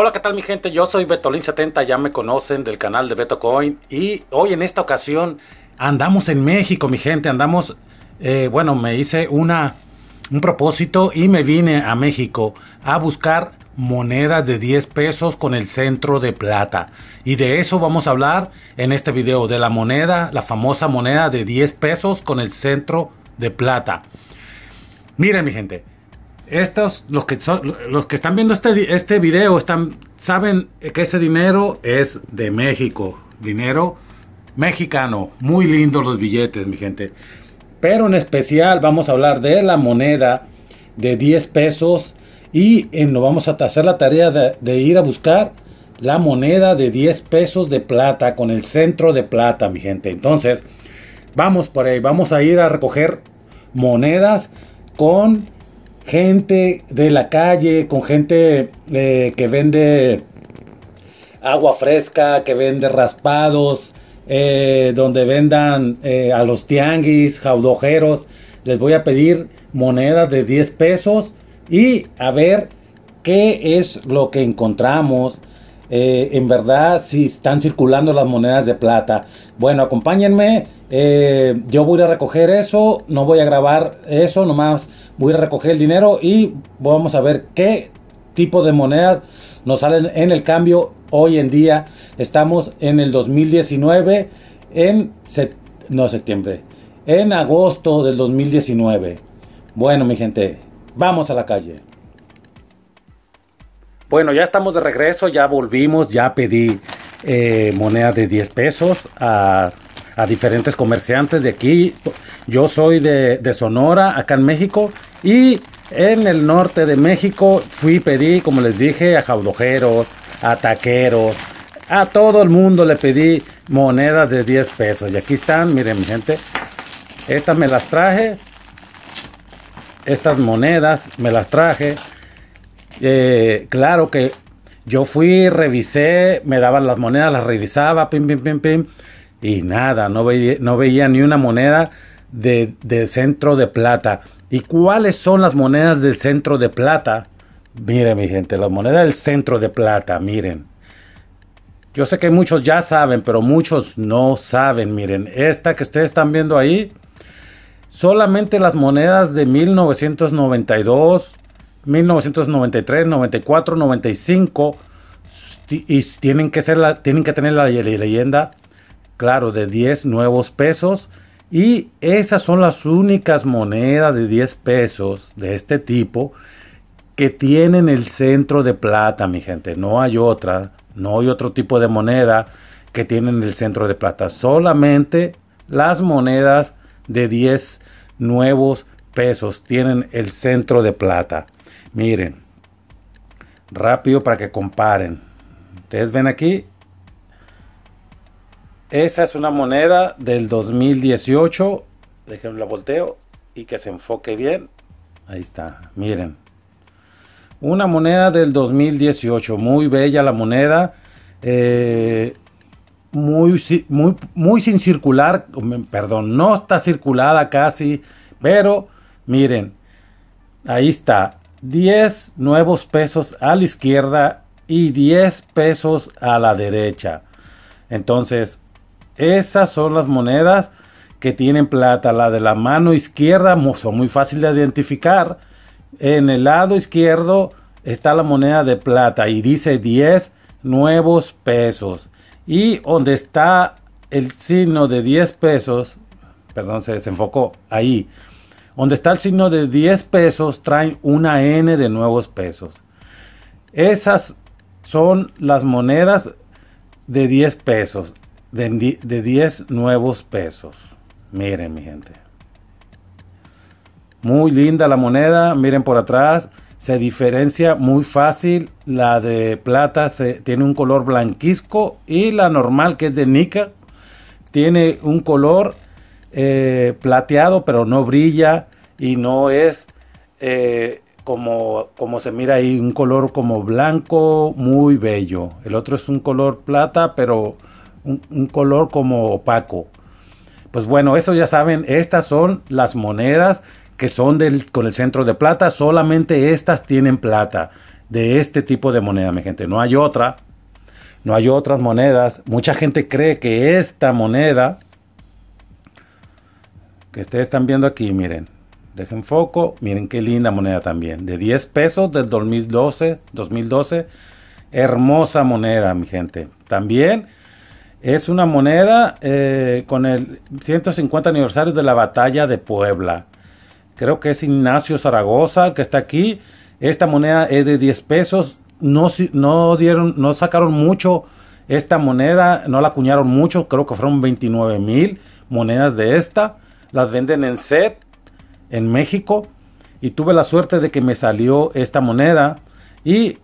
Hola, ¿qué tal mi gente? Yo soy Betolin70, ya me conocen del canal de BetoCoin y hoy en esta ocasión andamos en México, mi gente, andamos, eh, bueno, me hice una, un propósito y me vine a México a buscar monedas de 10 pesos con el centro de plata. Y de eso vamos a hablar en este video, de la moneda, la famosa moneda de 10 pesos con el centro de plata. Miren mi gente, estos, los que, los que están viendo este, este video, están, saben que ese dinero es de México, dinero mexicano. Muy lindos los billetes, mi gente. Pero en especial vamos a hablar de la moneda de 10 pesos y eh, nos vamos a hacer la tarea de, de ir a buscar la moneda de 10 pesos de plata con el centro de plata, mi gente. Entonces, vamos por ahí, vamos a ir a recoger monedas con gente de la calle, con gente eh, que vende agua fresca, que vende raspados, eh, donde vendan eh, a los tianguis, jaudojeros. Les voy a pedir monedas de 10 pesos y a ver qué es lo que encontramos. en verdad, si están circulando las monedas de plata. Bueno, acompáñenme. yo voy a recoger eso. No voy a grabar eso, nomás Voy a recoger el dinero y vamos a ver qué tipo de monedas nos salen en el cambio hoy en día. Estamos en el 2019, en septiembre, en agosto del 2019. Bueno, mi gente, vamos a la calle. Bueno, ya estamos de regreso, ya volvimos, ya pedí eh, moneda de 10 pesos a, diferentes comerciantes de aquí. Yo soy de, de Sonora, acá en México, y en el norte de México fui, pedí, como les dije, a jaudojeros, a taqueros, a todo el mundo le pedí monedas de 10 pesos. Y aquí están, miren mi gente, estas me las traje, estas monedas me las traje. Eh, claro que yo fui, revisé, me daban las monedas, las revisaba, pim, pim, pim, pim. Y nada, no veía, no veía ni una moneda de, de centro de plata. ¿Y cuáles son las monedas del centro de plata? Miren, mi gente, las monedas del centro de plata, miren. Yo sé que muchos ya saben, pero muchos no saben. Miren, esta que ustedes están viendo ahí, solamente las monedas de 1992, 1993, 94, 95 y tienen que tienen que tener la leyenda claro de 10 nuevos pesos y esas son las únicas monedas de 10 pesos de este tipo que tienen el centro de plata, mi gente. No hay otra, no hay otro tipo de moneda que tienen el centro de plata. Solamente las monedas de 10 nuevos pesos tienen el centro de plata. Miren, rápido para que comparen. Ustedes ven aquí esa es una moneda del 2018. Déjenme la volteo y que se enfoque bien. Ahí está, miren. Una moneda del 2018. Muy bella la moneda. Eh, muy, muy, muy sin circular. Perdón, no está circulada casi. Pero miren, ahí está. 10 nuevos pesos a la izquierda y 10 pesos a la derecha. Entonces, esas son las monedas que tienen plata. La de la mano izquierda son muy fácil de identificar. En el lado izquierdo está la moneda de plata y dice 10 nuevos pesos. Y donde está el signo de 10 pesos, perdón, se desenfocó ahí. Donde está el signo de 10 pesos, traen una N de nuevos pesos. Esas son las monedas de 10 pesos de, 10 nuevos pesos. Miren, mi gente. Muy linda la moneda. Miren por atrás. Se diferencia muy fácil. La de plata se, tiene un color blanquisco. Y la normal, que es de nica, tiene un color eh, plateado, pero no brilla. Y no es eh, como, como se mira ahí. Un color como blanco, muy bello. El otro es un color plata, pero un, color como opaco. Pues bueno, eso ya saben, estas son las monedas que son del, con el centro de plata, solamente estas tienen plata de este tipo de moneda, mi gente. No hay otra, no hay otras monedas. Mucha gente cree que esta moneda que ustedes están viendo aquí, miren, dejen foco, miren qué linda moneda también, de 10 pesos del 2012, 2012, hermosa moneda, mi gente. También es una moneda eh, con el 150 aniversario de la batalla de Puebla. Creo que es Ignacio Zaragoza el que está aquí. Esta moneda es de 10 pesos. No, no, dieron, no sacaron mucho esta moneda. No la acuñaron mucho. Creo que fueron 29 mil monedas de esta. Las venden en set en México. Y tuve la suerte de que me salió esta moneda. Y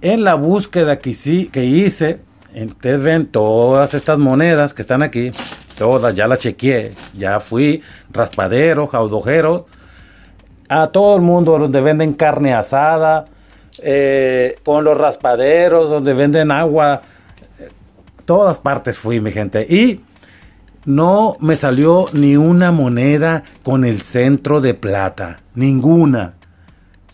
en la búsqueda que, hice Ustedes ven todas estas monedas que están aquí, todas, ya las chequeé, ya fui, raspadero, jaudojero, a todo el mundo donde venden carne asada, eh, con los raspaderos, donde venden agua, todas partes fui, mi gente. Y no me salió ni una moneda con el centro de plata, ninguna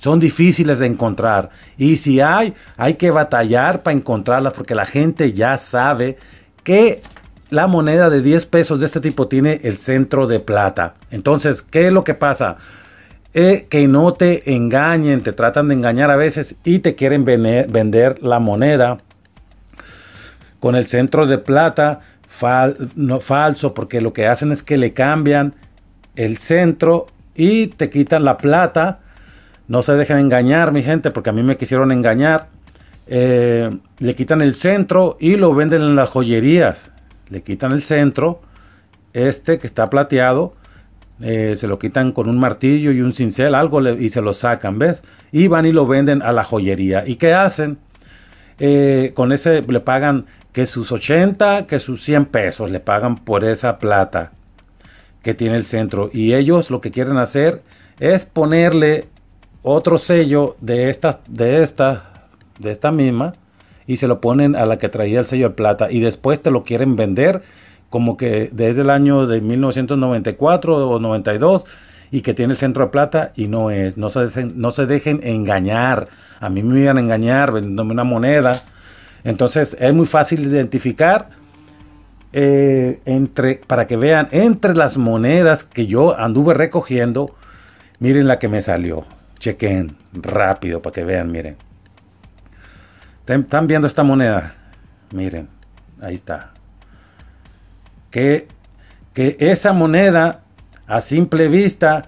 son difíciles de encontrar. Y si hay, hay que batallar para encontrarlas porque la gente ya sabe que la moneda de 10 pesos de este tipo tiene el centro de plata. Entonces, ¿qué es lo que pasa? Eh, que no te engañen, te tratan de engañar a veces y te quieren vender la moneda con el centro de plata falso, porque lo que hacen es que le cambian el centro y te quitan la plata no se dejen engañar, mi gente, porque a mí me quisieron engañar. Eh, le quitan el centro y lo venden en las joyerías. Le quitan el centro, este que está plateado, eh, se lo quitan con un martillo y un cincel, algo, y se lo sacan, ¿ves? Y van y lo venden a la joyería. ¿Y qué hacen? Eh, con ese le pagan que sus 80, que sus 100 pesos, le pagan por esa plata que tiene el centro. Y ellos lo que quieren hacer es ponerle otro sello de esta, de esta, de esta misma, y se lo ponen a la que traía el sello de plata, y después te lo quieren vender como que desde el año de 1994 o 92 y que tiene el centro de plata y no es, no se dejen, no se dejen engañar. A mí me iban a engañar vendiéndome una moneda. Entonces es muy fácil identificar eh, entre, para que vean, entre las monedas que yo anduve recogiendo, miren la que me salió chequen rápido para que vean, miren. Están viendo esta moneda. Miren, ahí está. Que, que esa moneda a simple vista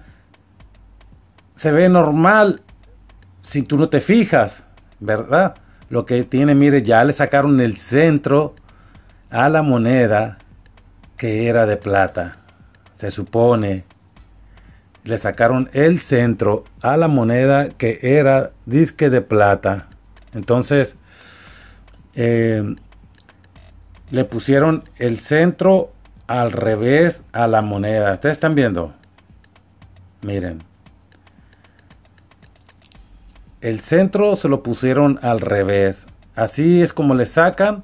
se ve normal si tú no te fijas, ¿verdad? Lo que tiene, mire, ya le sacaron el centro a la moneda que era de plata. Se supone le sacaron el centro a la moneda que era disque de plata. Entonces, eh, le pusieron el centro al revés a la moneda. ¿Ustedes están viendo? Miren. El centro se lo pusieron al revés. Así es como le sacan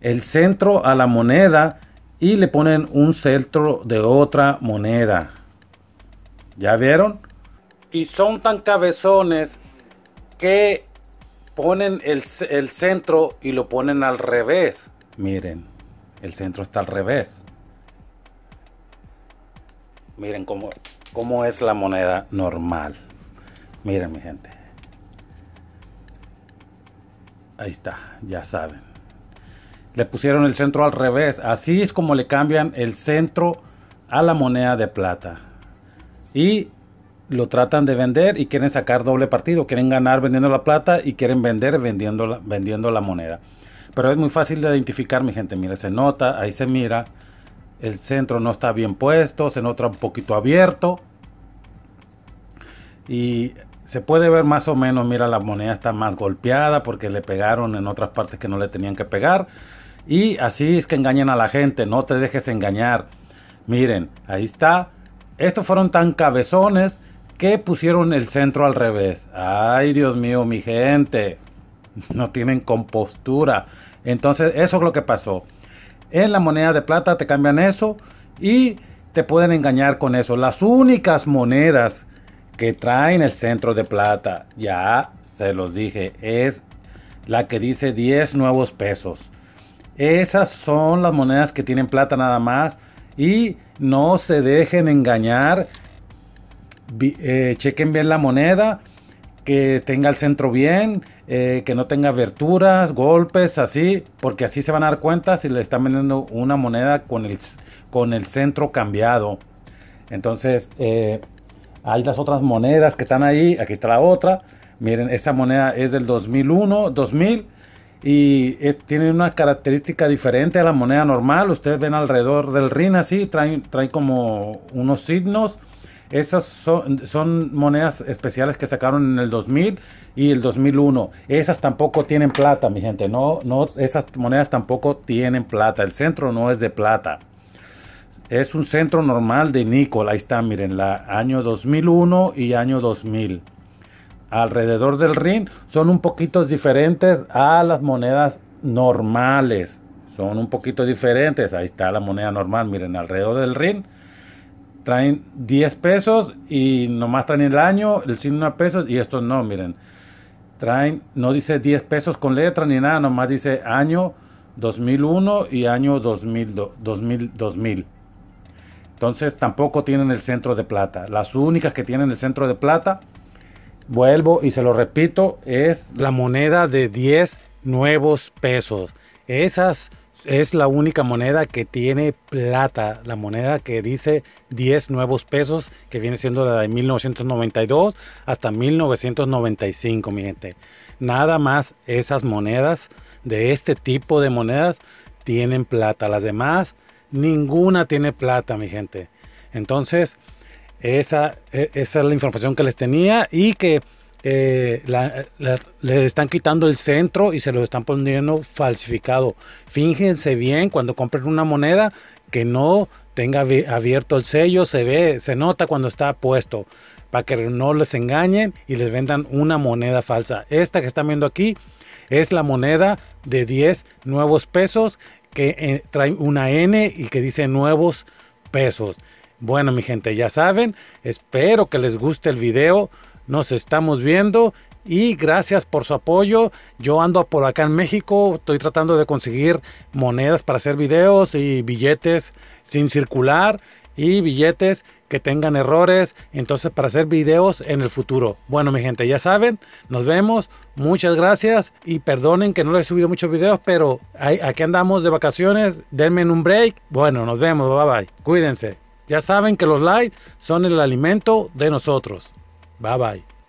el centro a la moneda y le ponen un centro de otra moneda. ¿Ya vieron? Y son tan cabezones que ponen el, centro y lo ponen al revés. Miren, el centro está al revés. Miren cómo, cómo es la moneda normal. Miren, mi gente. Ahí está, ya saben. Le pusieron el centro al revés. Así es como le cambian el centro a la moneda de plata y lo tratan de vender y quieren sacar doble partido, quieren ganar vendiendo la plata y quieren vender vendiendo la, moneda. Pero es muy fácil de identificar, mi gente. Mira, se nota, ahí se mira. El centro no está bien puesto, se nota un poquito abierto. Y se puede ver más o menos, mira, la moneda está más golpeada porque le pegaron en otras partes que no le tenían que pegar. Y así es que engañan a la gente, no te dejes engañar. Miren, ahí está estos fueron tan cabezones que pusieron el centro al revés. Ay, Dios mío, mi gente. No tienen compostura. Entonces, eso es lo que pasó. En la moneda de plata te cambian eso y te pueden engañar con eso. Las únicas monedas que traen el centro de plata, ya se los dije, es la que dice 10 nuevos pesos. Esas son las monedas que tienen plata nada más. Y no se dejen engañar. Eh, chequen bien la moneda. Que tenga el centro bien. Eh, que no tenga aberturas, golpes, así. Porque así se van a dar cuenta si le están vendiendo una moneda con el, con el centro cambiado. Entonces, eh, hay las otras monedas que están ahí. Aquí está la otra. Miren, esa moneda es del 2001, 2000 y tiene una característica diferente a la moneda normal. Ustedes ven alrededor del RIN así, trae traen como unos signos. Esas son, monedas especiales que sacaron en el 2000 y el 2001. Esas tampoco tienen plata, mi gente. No, no, esas monedas tampoco tienen plata. El centro no es de plata. Es un centro normal de níquel. Ahí está, miren, la año 2001 y año 2000 alrededor del ring son un poquito diferentes a las monedas normales. Son un poquito diferentes. Ahí está la moneda normal. Miren, alrededor del ring traen 10 pesos y nomás traen el año, el signo una pesos y estos no, miren. Traen, no dice 10 pesos con letra ni nada, nomás dice año 2001 y año 2000, 2000. Entonces tampoco tienen el centro de plata. Las únicas que tienen el centro de plata vuelvo y se lo repito, es la moneda de 10 nuevos pesos. Esas es la única moneda que tiene plata, la moneda que dice 10 nuevos pesos, que viene siendo la de 1992 hasta 1995, mi gente. Nada más esas monedas, de este tipo de monedas, tienen plata. Las demás, ninguna tiene plata, mi gente. Entonces, e, esa, es la información que les tenía y que eh, le están quitando el centro y se lo están poniendo falsificado. Fíjense bien cuando compren una moneda que no tenga abierto el sello, se ve, se nota cuando está puesto, para que no les engañen y les vendan una moneda falsa. Esta que están viendo aquí es la moneda de 10 nuevos pesos que eh, trae una N y que dice nuevos pesos. Bueno, mi gente, ya saben, espero que les guste el video. Nos estamos viendo y gracias por su apoyo. Yo ando por acá en México, estoy tratando de conseguir monedas para hacer videos y billetes sin circular y billetes que tengan errores, entonces para hacer videos en el futuro. Bueno, mi gente, ya saben, nos vemos, muchas gracias y perdonen que no les he subido muchos videos, pero aquí andamos de vacaciones, denme un break. Bueno, nos vemos, bye bye, cuídense. Ya saben que los likes son el alimento de nosotros. Bye bye.